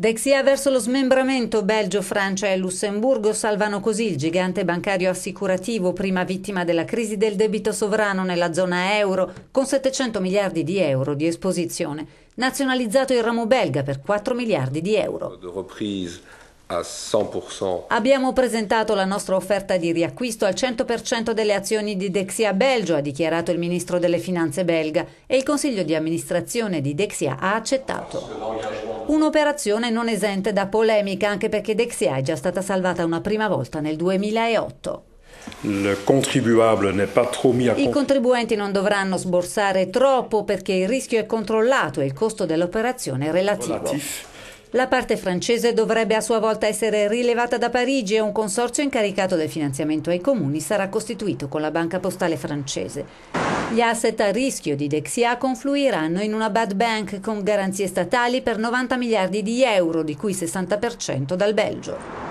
Dexia verso lo smembramento, Belgio, Francia e Lussemburgo salvano così il gigante bancario assicurativo, prima vittima della crisi del debito sovrano nella zona euro, con 700 miliardi di euro di esposizione. Nazionalizzato il ramo belga per 4 miliardi di euro. Abbiamo presentato la nostra offerta di riacquisto al 100% delle azioni di Dexia Belgio, ha dichiarato il ministro delle Finanze belga, e il consiglio di amministrazione di Dexia ha accettato. Un'operazione non esente da polemica, anche perché Dexia è già stata salvata una prima volta nel 2008. I contribuenti non dovranno sborsare troppo perché il rischio è controllato e il costo dell'operazione è relativo. La parte francese dovrebbe a sua volta essere rilevata da Parigi e un consorzio incaricato del finanziamento ai comuni sarà costituito con la banca postale francese. Gli asset a rischio di Dexia confluiranno in una bad bank con garanzie statali per 90 miliardi di euro, di cui 60% dal Belgio.